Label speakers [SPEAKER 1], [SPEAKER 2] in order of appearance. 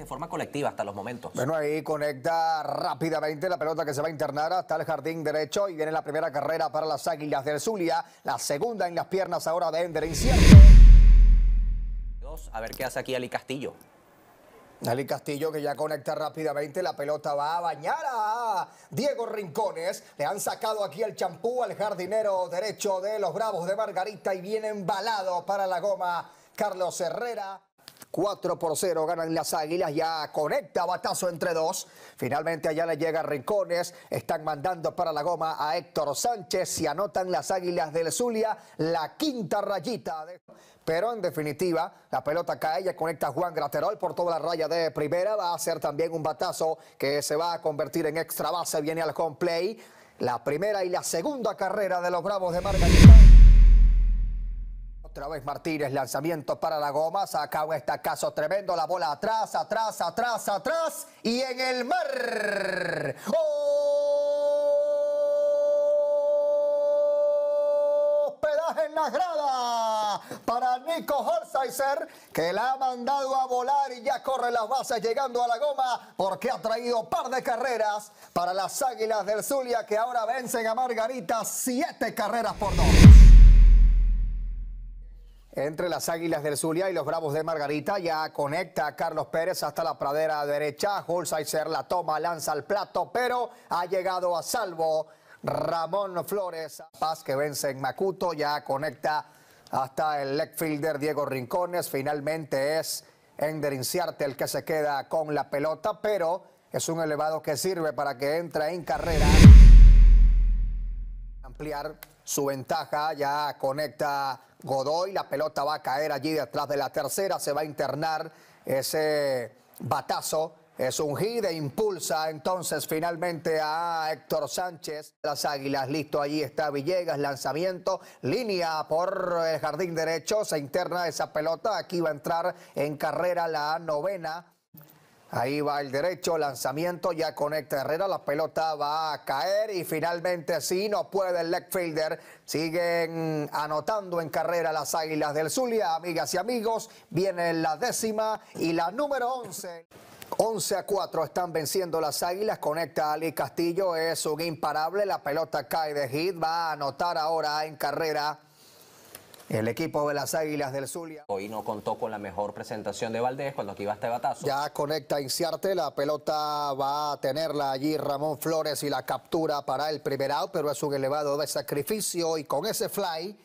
[SPEAKER 1] en forma colectiva hasta los momentos. Bueno, ahí conecta rápidamente la pelota que se va a internar hasta el jardín derecho y viene la primera carrera para las Águilas del Zulia, la segunda en las piernas ahora de Ender Incierto. A ver qué hace aquí Ali Castillo. Ali Castillo que ya conecta rápidamente, la pelota va a bañar a Diego Rincones. Le han sacado aquí el champú al jardinero derecho de los Bravos de Margarita y viene embalado para la goma Carlos Herrera. 4 por 0 ganan las Águilas, ya conecta batazo entre dos. Finalmente allá le llega Rincones, están mandando para la goma a Héctor Sánchez y anotan las Águilas del Zulia la quinta rayita. Pero en definitiva, la pelota cae, ya conecta Juan Graterol por toda la raya de primera, va a ser también un batazo que se va a convertir en extra base, viene al home play. La primera y la segunda carrera de los Bravos de Margarita. Otra vez Martínez, lanzamiento para la goma, saca un caso tremendo, la bola atrás, atrás, atrás, atrás y en el mar. ¡Oh! Pedaje en la grada para Nico Holzheiser que la ha mandado a volar y ya corre las bases llegando a la goma porque ha traído par de carreras para las Águilas del Zulia que ahora vencen a Margarita siete carreras por dos. Entre las Águilas del Zulia y los Bravos de Margarita ya conecta Carlos Pérez hasta la pradera derecha. Holzheiser la toma, lanza al plato, pero ha llegado a salvo. Ramón Flores Paz que vence en Macuto ya conecta hasta el left Diego Rincones. Finalmente es Ender Inciarte el que se queda con la pelota, pero es un elevado que sirve para que entra en carrera. Ampliar su ventaja ya conecta Godoy, la pelota va a caer allí detrás de la tercera, se va a internar ese batazo. Es un hit e impulsa entonces finalmente a Héctor Sánchez. Las Águilas, listo, allí está Villegas, lanzamiento, línea por el jardín derecho, se interna esa pelota, aquí va a entrar en carrera la novena. Ahí va el derecho, lanzamiento, ya conecta Herrera, la pelota va a caer y finalmente sí, no puede el left Siguen anotando en carrera las Águilas del Zulia, amigas y amigos. Viene la décima y la número 11. 11 a 4 están venciendo las Águilas, conecta Ali Castillo, es un imparable, la pelota cae de hit, va a anotar ahora en carrera el equipo de las Águilas del Zulia. Hoy no contó con la mejor presentación de Valdés cuando aquí va este batazo. Ya conecta Inciarte, la pelota va a tenerla allí Ramón Flores y la captura para el primer out, pero es un elevado de sacrificio y con ese fly